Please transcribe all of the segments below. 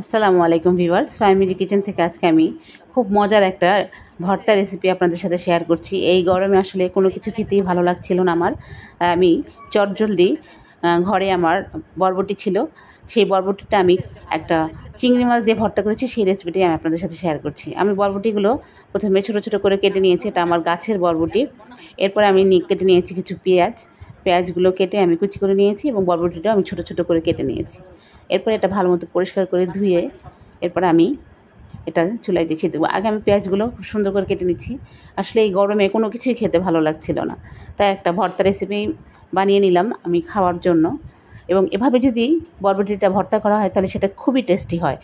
আসসালামু আলাইকুম viewers family kitchen থেকে আজকে আমি খুব মজার একটা ভর্তা রেসিপি আপনাদের সাথে শেয়ার করছি এই গরমে আসলে কোনো কিছু খেতেই ভালো লাগছিল না আমার আমি চটজলদি ঘরে আমার বরবটি ছিল সেই বরবটিটা আমি একটা চিংড়ি মাছ দিয়ে ভর্তা করেছি সেই রেসিপিটি আমি আপনাদের সাথে শেয়ার করছি আমি বরবটিগুলো প্রথমে ছোটো ছোটো করে কেটে নিয়েছি এটা আমার গাছের বরবটি এরপরে আমি কেটে নিয়েছি কিছু পেঁয়াজ পেঁয়াজগুলো কেটে আমি কুচি করে নিয়েছি এবং বরবটিটাও আমি ছোটো ছোটো করে কেটে নিয়েছি এরপরে এটা ভালো মতো পরিষ্কার করে ধুয়ে এরপর আমি এটা চুলাই দিয়ে দেবো আগে আমি পেঁয়াজগুলো খুব সুন্দর করে কেটে নিচ্ছি আসলে এই গরমে কোনো কিছুই খেতে ভালো লাগছিল না তাই একটা ভর্তা রেসিপি বানিয়ে নিলাম আমি খাওয়ার জন্য এবং এভাবে যদি বরবটিটা ভর্তা করা হয় তাহলে সেটা খুবই টেস্টি হয়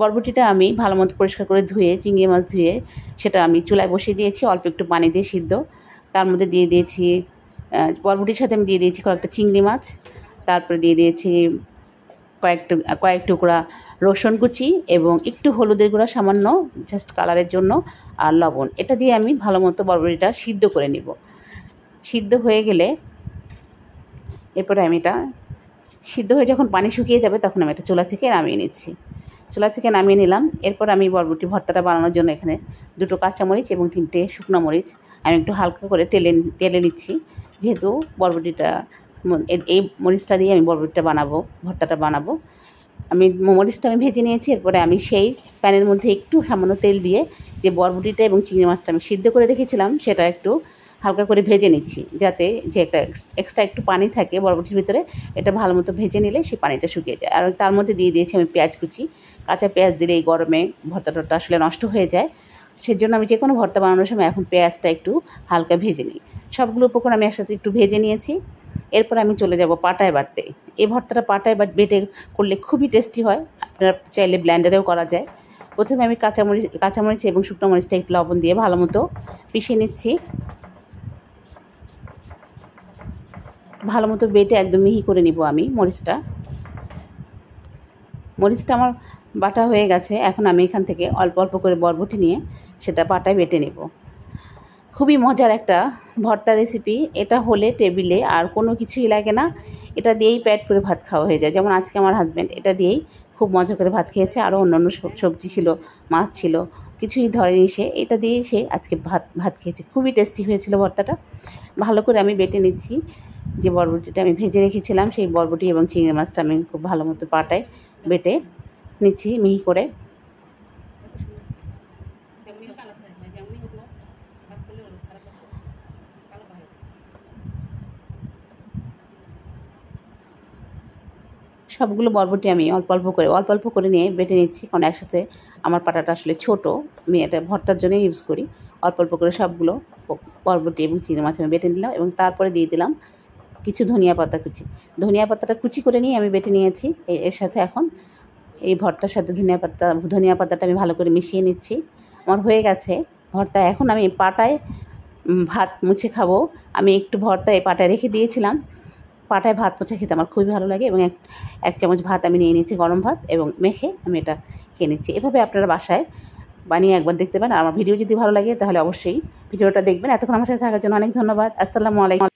বরবটিটা আমি ভালো মতো পরিষ্কার করে ধুয়ে চিংড়ি মাছ ধুয়ে সেটা আমি চুলায় বসিয়ে দিয়েছি অল্প একটু পানি দিয়ে সিদ্ধ তার মধ্যে দিয়ে দিয়েছি বরবটির সাথে আমি দিয়ে দিয়েছি কয়েকটা চিংড়ি মাছ তারপরে দিয়ে দিয়েছি কয়েকটা কয়েক টুকরা রসুন কুচি এবং একটু হলুদের গুঁড়া সামান্য জাস্ট কালারের জন্য আর লবণ এটা দিয়ে আমি ভালো মতো বরবটিটা সিদ্ধ করে নিব সিদ্ধ হয়ে গেলে এরপরে আমি এটা সিদ্ধ হয়ে যখন পানি শুকিয়ে যাবে তখন আমি এটা চুলা থেকে নামিয়ে নিচ্ছি চুলা থেকে নামিয়ে নিলাম এরপর আমি বরবটি ভর্তাটা বানানোর জন্য এখানে দুটো কাঁচামরিচ এবং তিনটে শুকনো মরিচ আমি একটু হালকা করে তেলে তেলে নিচ্ছি যেহেতু বরবটিটা এই মরিচটা দিয়ে আমি বরবটিটা বানাবো ভর্তাটা বানাবো আমি মরিচটা আমি ভেজে নিয়েছি এরপরে আমি সেই প্যানের মধ্যে একটু সামান্য তেল দিয়ে যে বরবটিটা এবং চিংড়ি মাছটা আমি সিদ্ধ করে রেখেছিলাম সেটা একটু হালকা করে ভেজে নিচ্ছি যাতে যে একটা এক্সট্রা একটু পানি থাকে বরবটির ভিতরে এটা ভালো মতো ভেজে নিলে সেই পানিটা শুকিয়ে যায় আর তার মধ্যে দিয়ে দিয়েছি আমি পেঁয়াজ কুচি কাঁচা পেঁয়াজ দিলে এই গরমে ভর্তা টর্তা আসলে নষ্ট হয়ে যায় সেজন্য আমি যে কোনো ভর্তা বানানোর সময় এখন পেঁয়াজটা একটু হালকা ভেজে নিই সবগুলো উপকরণ আমি একসাথে একটু ভেজে নিয়েছি এরপর আমি চলে যাব পাটায় বাটতে এই ভর্তাটা পাটায় বাট বেটে করলে খুবই টেস্টি হয় আপনার চাইলে ব্ল্যান্ডারেও করা যায় প্রথমে আমি কাঁচামরিচ কাঁচামরিচ এবং শুকনো মরিচটা একটু লবণ দিয়ে ভালো মতো পিষে নিচ্ছি ভালো মতো বেটে একদম মিহি করে নিব আমি মরিচটা মরিচটা আমার বাটা হয়ে গেছে এখন আমি এখান থেকে অল্প অল্প করে বরবটি নিয়ে সেটা পাটায় বেটে নেব খুবই মজার একটা ভর্তা রেসিপি এটা হলে টেবিলে আর কোনো কিছুই লাগে না এটা দিয়েই প্যাট করে ভাত খাওয়া হয়ে যায় যেমন আজকে আমার হাজব্যান্ড এটা দিয়েই খুব মজা করে ভাত খেয়েছে আরও অন্য অন্য সবজি ছিল মাছ ছিল কিছুই ধরেনি সে এটা দিয়েই সে আজকে ভাত ভাত খেয়েছে খুবই টেস্টি হয়েছিল ভর্তাটা ভালো করে আমি বেটে নিচ্ছি যে বরবটিটা আমি ভেজে রেখেছিলাম সেই বরবটি এবং চিংড়ি মাছটা আমি খুব ভালো মতো পাটায় বেটে নিচ্ছি মিহি করে সবগুলো বরবটি আমি অল্প অল্প করে অল্প অল্প করে নিয়ে বেটে নিচ্ছি কারণ একসাথে আমার পাটাটা আসলে ছোট আমি এটা ভর্তার জন্য ইউজ করি অল্প অল্প করে সবগুলো বরবটি এবং চিংড়ি মাছ আমি বেটে নিলাম এবং তারপরে দিয়ে দিলাম কিছু ধনিয়া পাতা কুচি ধনিয়া পাতাটা কুচি করে নিয়ে আমি বেটে নিয়েছি এর সাথে এখন এই ভর্তার সাথে ধনিয়া পাতা ধনিয়া পাতাটা আমি ভালো করে মিশিয়ে নিচ্ছি আমার হয়ে গেছে ভর্তা এখন আমি পাটায় ভাত মুছে খাবো আমি একটু ভর্তায় পাটায় রেখে দিয়েছিলাম পাটায় ভাত মুছে খেতে আমার খুবই ভালো লাগে এবং এক এক চামচ ভাত আমি নিয়ে নিয়েছি গরম ভাত এবং মেখে আমি এটা খেয়ে নিচ্ছি এভাবে আপনারা বাসায় বানিয়ে একবার দেখতে পান আমার ভিডিও যদি ভালো লাগে তাহলে অবশ্যই ভিডিওটা দেখবেন এতক্ষণ আমার সাথে থাকার জন্য অনেক ধন্যবাদ আসসালামু আলাইকুম